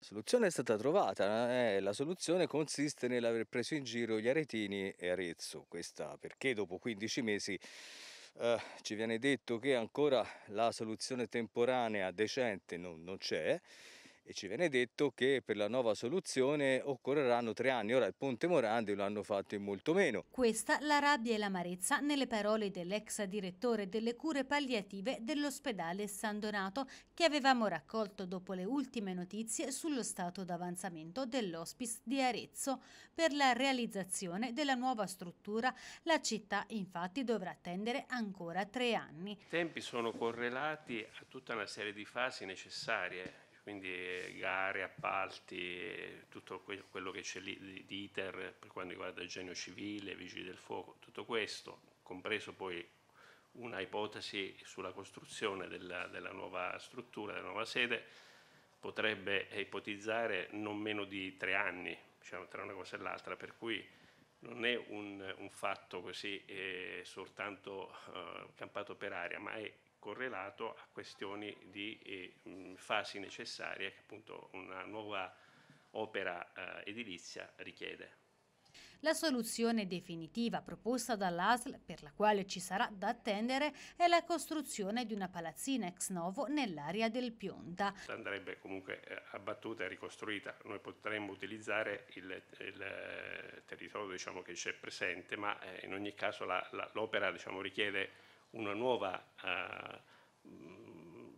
La soluzione è stata trovata, eh? la soluzione consiste nell'aver preso in giro gli aretini e Arezzo, questa perché dopo 15 mesi eh, ci viene detto che ancora la soluzione temporanea decente non, non c'è, e ci viene detto che per la nuova soluzione occorreranno tre anni. Ora il Ponte Morandi lo hanno fatto in molto meno. Questa la rabbia e l'amarezza nelle parole dell'ex direttore delle cure palliative dell'ospedale San Donato che avevamo raccolto dopo le ultime notizie sullo stato d'avanzamento dell'ospice di Arezzo. Per la realizzazione della nuova struttura la città infatti dovrà attendere ancora tre anni. I tempi sono correlati a tutta una serie di fasi necessarie quindi gare, appalti, tutto quello che c'è lì di ITER per quanto riguarda il genio civile, vigili del fuoco, tutto questo, compreso poi una ipotesi sulla costruzione della, della nuova struttura, della nuova sede, potrebbe ipotizzare non meno di tre anni, diciamo, tra una cosa e l'altra, per cui non è un, un fatto così eh, soltanto eh, campato per aria, ma è correlato a questioni di eh, fasi necessarie che appunto una nuova opera eh, edilizia richiede. La soluzione definitiva proposta dall'ASL, per la quale ci sarà da attendere, è la costruzione di una palazzina ex novo nell'area del Pionta. Andrebbe comunque eh, abbattuta e ricostruita. Noi potremmo utilizzare il, il eh, territorio diciamo, che c'è presente, ma eh, in ogni caso l'opera diciamo, richiede una nuova eh, mm,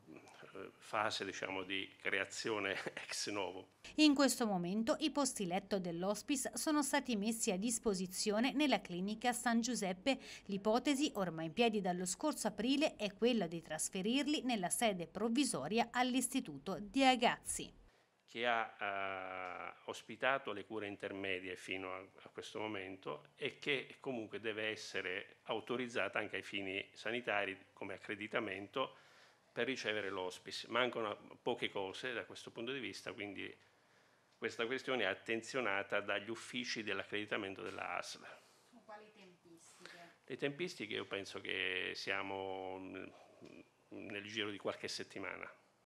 fase diciamo, di creazione ex novo. In questo momento i posti letto dell'hospice sono stati messi a disposizione nella clinica San Giuseppe. L'ipotesi, ormai in piedi dallo scorso aprile, è quella di trasferirli nella sede provvisoria all'istituto di Agazzi che ha eh, ospitato le cure intermedie fino a, a, questo momento e che comunque deve essere autorizzata anche ai fini sanitari come accreditamento per ricevere l'ospice. Mancano poche cose da questo punto di vista, quindi questa questione è attenzionata dagli uffici dell'accreditamento della ASL. Su quali tempistiche? Le tempistiche io penso che siamo nel giro di qualche settimana.